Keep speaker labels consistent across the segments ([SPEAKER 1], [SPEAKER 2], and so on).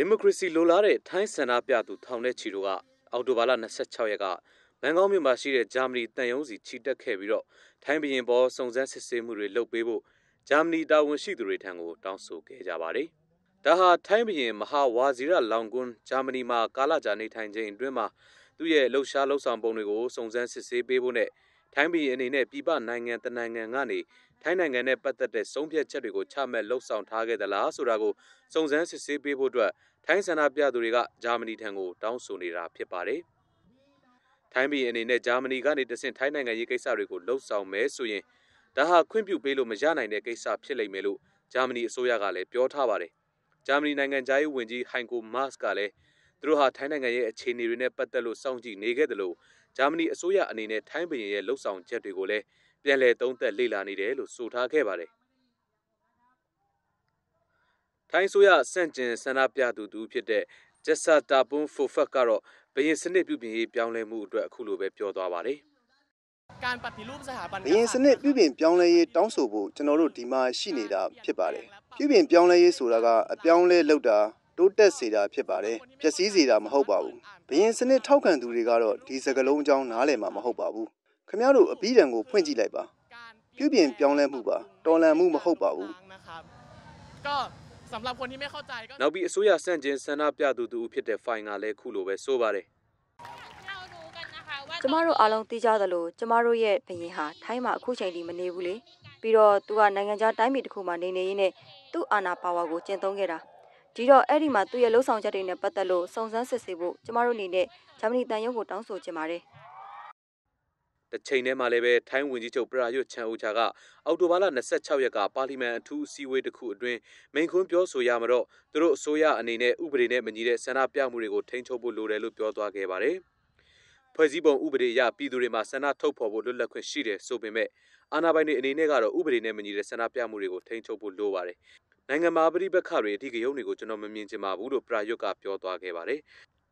[SPEAKER 1] ဒီမိုကရေစီလိုလားတဲ့ထိုင်းဆန္ဒပြသူထောင်ထဲချီတို့ကအောက်တိုဘာလ26ရက်ကဘန်ကောက်မြို့မှာရှိတဲ့ဂျာမနီတန်ယုံစီချီတက်ခဲ့ပြီးတော့ထိုင်းပြည်ပေါ်စုံစမ်းစစ်ဆေးမှုတွေလုပ်ပေးဖို့ဂျာမနီတာဝန်ရှိသူတွေထံကိုတောင်းဆိုခဲ့ကြပါတယ်။ဒါဟာထိုင်းပြည်မဟာဝါဇီရလောင်ကွန်းဂျာမနီမှာကာလကြာနေထိုင်ခြင်းအတွင်းမှာသူ့ရဲ့လှုပ်ရှားလှုပ်ဆောင်ပုံတွေကိုစုံစမ်းစစ်ဆေးပေးဖို့နဲ့ထိုင်းပြည်အနေနဲ့ပြည်ပနိုင်ငံတနိုင်ငံကနေထိုင်းနိုင်ငံနဲ့ပတ်သက်တဲ့ဆုံးဖြတ်ချက်တွေကိုချမှတ်လှုံ့ဆော်ထားခဲ့သလားဆိုတာကိုစုံစမ်းစစ်ဆေးပေးဖို့အတွက်ထိုင်းဆန္ဒပြသူတွေကဂျာမနီထံကိုတောင်းဆိုနေတာဖြစ်ပါတယ်။ထိုင်းပြည်အနေနဲ့ဂျာမနီကနေတဆင့်ထိုင်းနိုင်ငံရေးကိစ္စတွေကိုလှုံ့ဆော်မယ်ဆိုရင်ဒါဟာခွင့်ပြုပေးလို့မရနိုင်တဲ့ကိစ္စဖြစ်လိမ့်မယ်လို့ဂျာမနီအစိုးရကလည်းပြောထားပါတယ်။ဂျာမနီနိုင်ငံသားရေးဝန်ကြီးဟိုင်ကိုမတ်စ်ကလည်းသူတို့ဟာထိုင်းနိုင်ငံရဲ့အခြေအနေတွေနဲ့ပတ်သက်လို့စောင့်ကြည့်နေခဲ့တယ်လို့ဂျာမနီအစိုးရအနေနဲ့ထိုင်းဘုရင်ရဲ့လှုပ်ဆောင်ချက်တွေကိုလည်းပြန်လည်သုံးသပ်လေ့လာနေတယ်လို့ဆိုထားခဲ့ပါတယ်။ထိုင်းအစိုးရဆန့်ကျင်ဆန္ဒပြသူတူဖြစ်တဲ့ဂျက်ဆာတာပွန်းဖိုဖတ်ကတော့ဘုရင်စနစ်ပြုပြင်ရေးပြောင်းလဲမှုအတွက်အခုလိုပဲပြောသွားပါတယ်။การปฏิรูปสถาบันဘရင်စနစ်
[SPEAKER 2] ပြုပြင်ပြောင်းလဲရေးတောင်းဆိုဖို့ကျွန်တော်တို့ဒီမှာရှိနေတာဖြစ်ပါတယ်။ပြုပြင်ပြောင်းလဲရေးဆိုတာကအပြောင်းလဲလုပ်တာတိုးတက်စေတာဖြစ်ပါတယ်ပျက်စီးစေတာမဟုတ်ပါဘူးဘရင်စနစ်ထောက်ခံသူတွေကတော့ဒီစကလုံးအကြောင်းနားလည်မှာမဟုတ်ပါဘူးခမရတို့အပြီးတံကိုဖွင့်ကြည့်လိုက်ပါပြုပြင်ပြောင်းလဲမှုပါတော်လန်မှုမဟုတ်ပါဘူး
[SPEAKER 1] ก็สำหรับคนที่ไม่เข้าใจก็နောက်ပြီး
[SPEAKER 2] အစိုးရဆန့်ကျင်ဆန္ဒပြသူတူဖြစ်
[SPEAKER 1] တဲ့ဖိုင်ကလည်းခုလိုပဲဆိုပါတယ်
[SPEAKER 3] ကျမတို့အားလုံးသိကြသလိုကျမတို့ရဲ့ဘရင်ဟာထိုင်းမှာအခုချိန်ထိမနေဘူးလေပြီးတော့သူကနိုင်ငံခြားတိုင်းပြည်တစ်ခုမှာနေနေရင်းနဲ့သူ့အာဏာပါဝါကိုကျင့်သုံးခဲ့တာဒီတော့အဲ့ဒီမှာသူ့ရဲ့လှုပ်ဆောင်ချက်တွေနဲ့ပတ်သက်လို့စုံစမ်းစစ်ဆေးဖို့ကျမတို့အနေနဲ့ဂျာမနီတန်ရုံးကိုတောင်းဆိုချင်ပါတယ်။
[SPEAKER 1] တချိန်တည်းမှာလည်းပဲထိုင်းဝန်ကြီးချုပ်ပရာယွတ်ချန်အိုချာကအောက်တိုဘာလ26ရက်ကပါလီမန်အထူးအစည်းအဝေးတစ်ခုအတွင်းမိန့်ခွန်းပြောဆိုရမှာတော့သူတို့အစိုးရအနေနဲ့ဥပဒေနဲ့မညီတဲ့ဆန္ဒပြမှုတွေကိုထိန်းချုပ်ဖို့လိုတယ်လို့ပြောသွားခဲ့ပါတယ်။ဖွဲ့စည်းပုံဥပဒေအရပြည်သူတွေမှာဆန္ဒထုတ်ဖော်ဖို့လွတ်လပ်ခွင့်ရှိတယ်ဆိုပေမဲ့အာဏာပိုင်တွေအနေနဲ့ကတော့ဥပဒေနဲ့မညီတဲ့ဆန္ဒပြမှုတွေကိုထိန်းချုပ်ဖို့လိုပါတယ်။နိုင်ငံမှာပဋိပက္ခတွေအထိကရုံးတွေကိုကျွန်တော်မမြင်ချင်ပါဘူးလို့ပရာယုတ်ကပြောသွားခဲ့ပါတယ်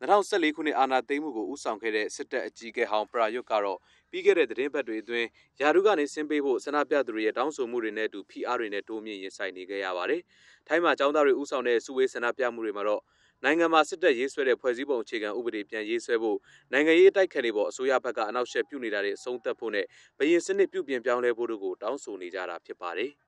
[SPEAKER 1] 2014ခုနှစ်အာဏာသိမ်းမှုကိုဦးဆောင်ခဲ့တဲ့စစ်တပ်အကြီးအကဲဟောင်းပရာယုတ်ကတော့ပြီးခဲ့တဲ့သတင်းပတ်တွေအတွင်းယာရုကနေဆင်းပေးဖို့ဆန္ဒပြသူတွေရဲ့တောင်းဆိုမှုတွေနဲ့အတူဖိအားတွေနဲ့တိုးမြင့်ရင်ဆိုင်နေခဲ့ရပါတယ်။ထိုင်းမှာចောင်းသားတွေဦးဆောင်တဲ့စုဝေးဆန္ဒပြမှုတွေမှာတော့နိုင်ငံမှာစစ်တပ်ရေးဆွဲတဲ့ဖွဲ့စည်းပုံအခြေခံဥပဒေပြန်ရေးဆွဲဖို့နိုင်ငံရေးအတိုက်ခံတွေပေါ်အစိုးရဘက်ကအနောက်ရှက်ပြုနေတာတွေအဆုံးသတ်ဖို့နဲ့ဘရင်စနစ်ပြုပြင်ပြောင်းလဲဖို့တို့ကိုတောင်းဆိုနေကြတာဖြစ်ပါတယ်။